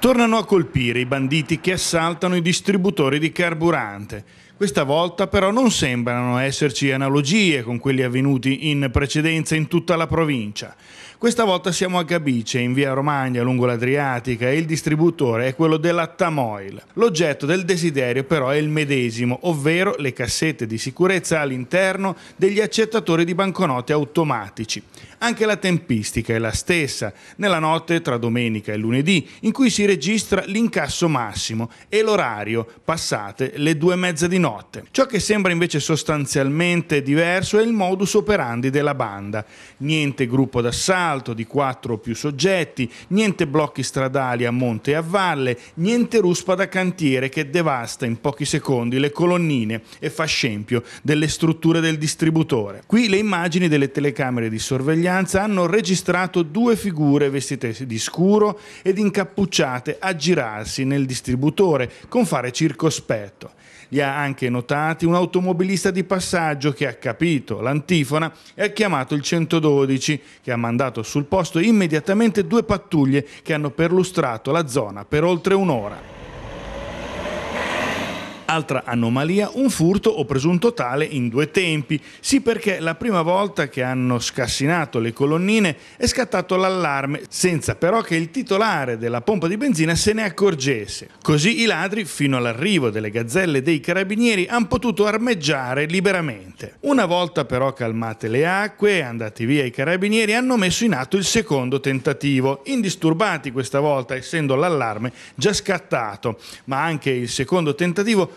Tornano a colpire i banditi che assaltano i distributori di carburante. Questa volta però non sembrano esserci analogie con quelli avvenuti in precedenza in tutta la provincia. Questa volta siamo a Gabice, in via Romagna, lungo l'Adriatica, e il distributore è quello della Tamoil. L'oggetto del desiderio però è il medesimo, ovvero le cassette di sicurezza all'interno degli accettatori di banconote automatici. Anche la tempistica è la stessa, nella notte tra domenica e lunedì, in cui si registra l'incasso massimo e l'orario, passate le due e mezza di notte. Ciò che sembra invece sostanzialmente diverso è il modus operandi della banda. Niente gruppo d'assalto, alto di quattro o più soggetti, niente blocchi stradali a monte e a valle, niente ruspa da cantiere che devasta in pochi secondi le colonnine e fa scempio delle strutture del distributore. Qui le immagini delle telecamere di sorveglianza hanno registrato due figure vestite di scuro ed incappucciate a girarsi nel distributore con fare circospetto. Li ha anche notati un automobilista di passaggio che ha capito l'antifona e ha chiamato il 112 che ha mandato mandato sul posto immediatamente due pattuglie che hanno perlustrato la zona per oltre un'ora. Altra anomalia, un furto o presunto tale in due tempi. Sì perché la prima volta che hanno scassinato le colonnine è scattato l'allarme, senza però che il titolare della pompa di benzina se ne accorgesse. Così i ladri, fino all'arrivo delle gazzelle dei carabinieri, hanno potuto armeggiare liberamente. Una volta però calmate le acque, e andati via i carabinieri, hanno messo in atto il secondo tentativo, indisturbati questa volta, essendo l'allarme già scattato, ma anche il secondo tentativo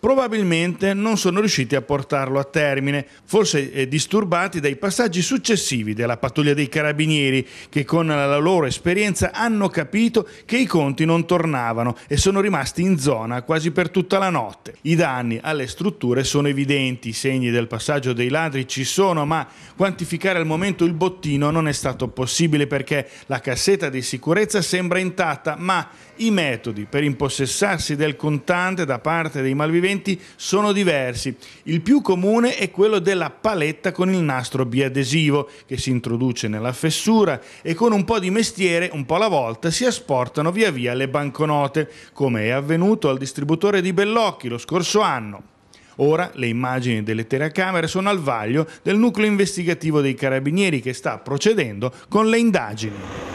probabilmente non sono riusciti a portarlo a termine, forse eh, disturbati dai passaggi successivi della pattuglia dei carabinieri che con la loro esperienza hanno capito che i conti non tornavano e sono rimasti in zona quasi per tutta la notte. I danni alle strutture sono evidenti, i segni del passaggio dei ladri ci sono, ma quantificare al momento il bottino non è stato possibile perché la cassetta di sicurezza sembra intatta, ma i metodi per impossessarsi del contante da parte dei malviventi eventi sono diversi. Il più comune è quello della paletta con il nastro biadesivo che si introduce nella fessura e con un po' di mestiere, un po' alla volta, si asportano via via le banconote, come è avvenuto al distributore di Bellocchi lo scorso anno. Ora le immagini delle telecamere sono al vaglio del nucleo investigativo dei carabinieri che sta procedendo con le indagini.